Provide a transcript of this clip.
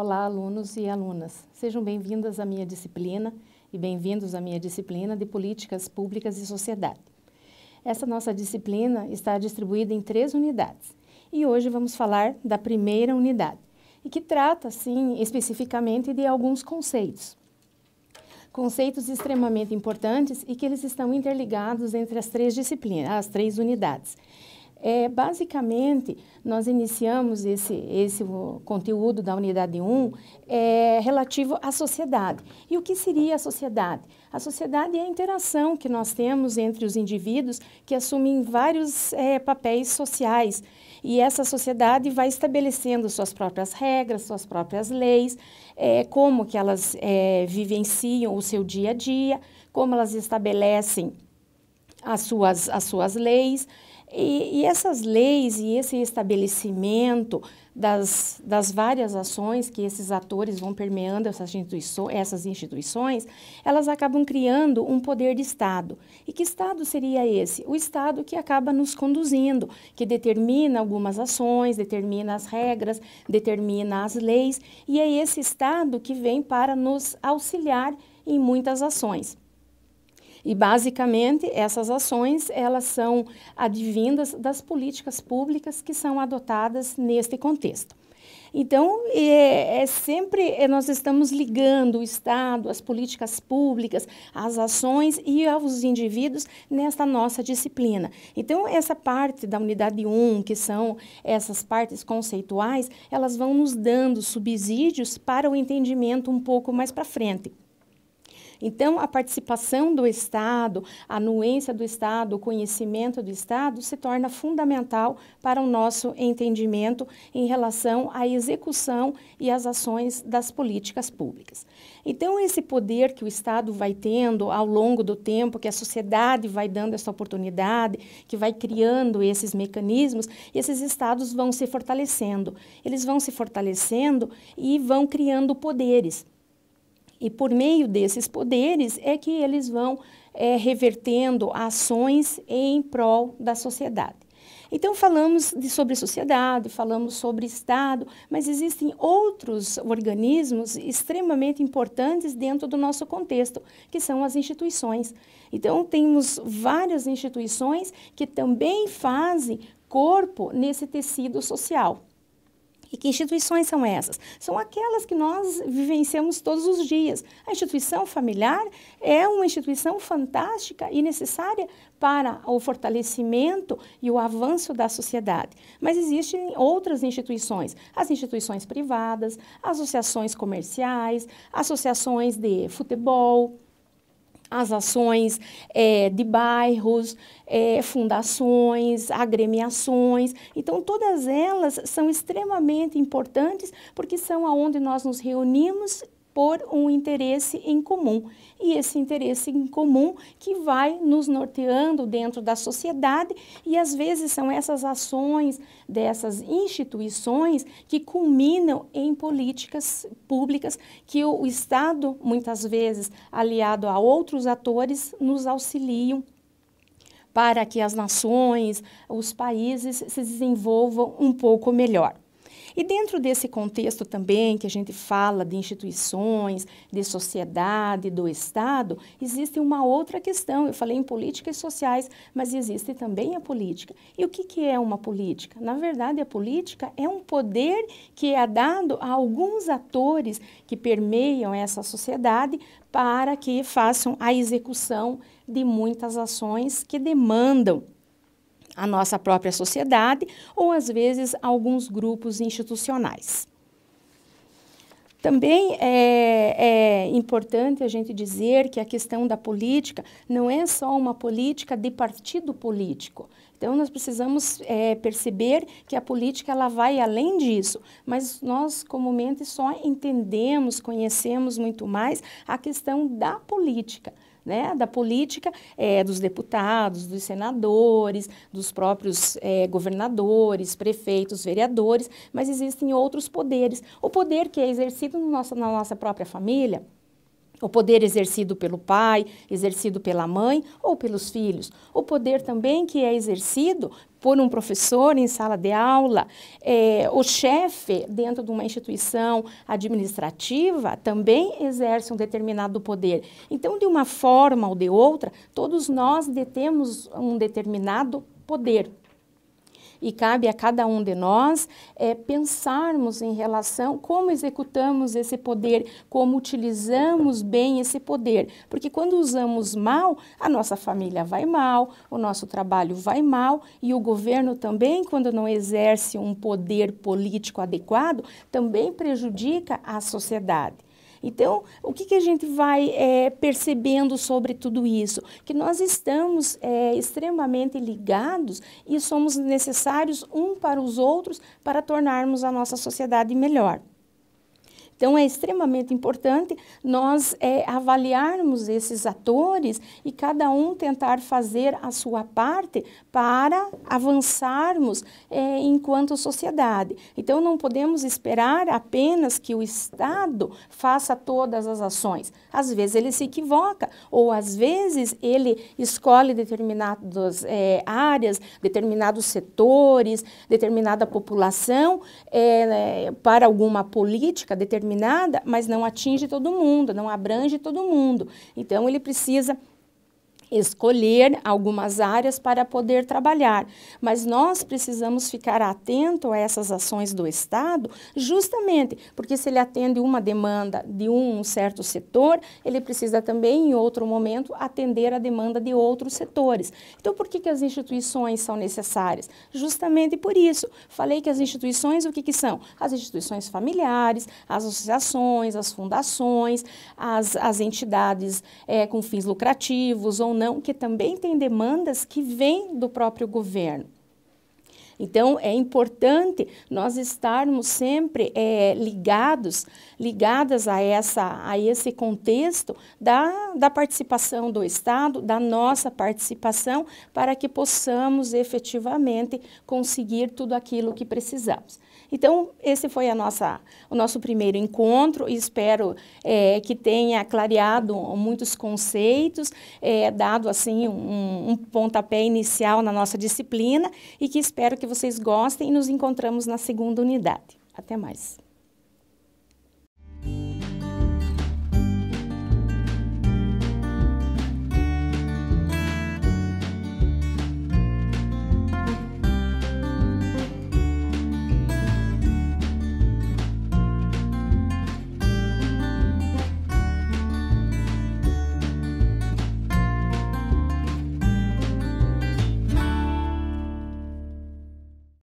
Olá, alunos e alunas. Sejam bem-vindas à minha disciplina e bem-vindos à minha disciplina de Políticas Públicas e Sociedade. Essa nossa disciplina está distribuída em três unidades e hoje vamos falar da primeira unidade, e que trata, sim, especificamente de alguns conceitos. Conceitos extremamente importantes e que eles estão interligados entre as três disciplinas, as três unidades. É, basicamente, nós iniciamos esse, esse conteúdo da unidade 1 é, relativo à sociedade. E o que seria a sociedade? A sociedade é a interação que nós temos entre os indivíduos que assumem vários é, papéis sociais. E essa sociedade vai estabelecendo suas próprias regras, suas próprias leis, é, como que elas é, vivenciam o seu dia a dia, como elas estabelecem as suas, as suas leis. E, e, essas leis e esse estabelecimento das, das várias ações que esses atores vão permeando essas instituições, essas instituições, elas acabam criando um poder de Estado. E que Estado seria esse? O Estado que acaba nos conduzindo, que determina algumas ações, determina as regras, determina as leis, e é esse Estado que vem para nos auxiliar em muitas ações. E basicamente essas ações elas são advindas das políticas públicas que são adotadas neste contexto. Então, é, é, sempre é, nós estamos ligando o Estado, as políticas públicas, as ações e aos indivíduos nesta nossa disciplina. Então, essa parte da unidade 1, que são essas partes conceituais, elas vão nos dando subsídios para o entendimento um pouco mais para frente. Então, a participação do Estado, a anuência do Estado, o conhecimento do Estado se torna fundamental para o nosso entendimento em relação à execução e às ações das políticas públicas. Então, esse poder que o Estado vai tendo ao longo do tempo, que a sociedade vai dando essa oportunidade, que vai criando esses mecanismos, esses Estados vão se fortalecendo. Eles vão se fortalecendo e vão criando poderes e por meio desses poderes é que eles vão é, revertendo ações em prol da sociedade. Então, falamos de, sobre sociedade, falamos sobre Estado, mas existem outros organismos extremamente importantes dentro do nosso contexto, que são as instituições. Então, temos várias instituições que também fazem corpo nesse tecido social. E que instituições são essas? São aquelas que nós vivenciamos todos os dias. A instituição familiar é uma instituição fantástica e necessária para o fortalecimento e o avanço da sociedade. Mas existem outras instituições, as instituições privadas, associações comerciais, associações de futebol, as ações é, de bairros, é, fundações, agremiações. Então, todas elas são extremamente importantes porque são aonde nós nos reunimos por um interesse em comum. E esse interesse em comum que vai nos norteando dentro da sociedade e às vezes são essas ações dessas instituições que culminam em políticas públicas que o Estado, muitas vezes aliado a outros atores, nos auxiliam para que as nações, os países se desenvolvam um pouco melhor. E dentro desse contexto também que a gente fala de instituições, de sociedade, do Estado, existe uma outra questão. Eu falei em políticas sociais, mas existe também a política. E o que, que é uma política? Na verdade, a política é um poder que é dado a alguns atores que permeiam essa sociedade para que façam a execução de muitas ações que demandam a nossa própria sociedade ou, às vezes, alguns grupos institucionais. Também é, é, importante a gente dizer que a questão da política não é só uma política de partido político. Então, nós precisamos é, perceber que a política ela vai além disso, mas nós comumente só entendemos, conhecemos muito mais a questão da política né, da política, é, dos deputados, dos senadores, dos próprios é, governadores, prefeitos, vereadores, mas existem outros poderes. O poder que é exercido no nosso, na nossa própria família, o poder exercido pelo pai, exercido pela mãe ou pelos filhos. O poder também que é exercido por um professor em sala de aula, é, o chefe dentro de uma instituição administrativa também exerce um determinado poder. Então, de uma forma ou de outra, todos nós detemos um determinado poder e cabe a cada um de nós é, pensarmos em relação como executamos esse poder, como utilizamos bem esse poder. Porque quando usamos mal, a nossa família vai mal, o nosso trabalho vai mal e o governo também, quando não exerce um poder político adequado, também prejudica a sociedade. Então, o que, que a gente vai é, percebendo sobre tudo isso? Que nós estamos é, extremamente ligados e somos necessários um para os outros para tornarmos a nossa sociedade melhor. Então, é extremamente importante nós é, avaliarmos esses atores e cada um tentar fazer a sua parte para avançarmos é, enquanto sociedade. Então, não podemos esperar apenas que o Estado faça todas as ações. Às vezes ele se equivoca, ou às vezes ele escolhe determinadas é, áreas, determinados setores, determinada população é, né, para alguma política determinada determinada, mas não atinge todo mundo, não abrange todo mundo. Então ele precisa escolher algumas áreas para poder trabalhar, mas nós precisamos ficar atento a essas ações do Estado, justamente porque se ele atende uma demanda de um certo setor, ele precisa também em outro momento atender a demanda de outros setores. Então, por que, que as instituições são necessárias? Justamente por isso. Falei que as instituições, o que, que são? As instituições familiares, as associações, as fundações, as, as entidades é, com fins lucrativos ou não, que também tem demandas que vêm do próprio governo. Então, é importante nós estarmos sempre é, ligados, ligadas a, essa, a esse contexto da, da participação do Estado, da nossa participação, para que possamos efetivamente conseguir tudo aquilo que precisamos. Então, esse foi a nossa, o nosso primeiro encontro e espero é, que tenha clareado muitos conceitos, é, dado assim um, um pontapé inicial na nossa disciplina e que espero que vocês gostem e nos encontramos na segunda unidade. Até mais.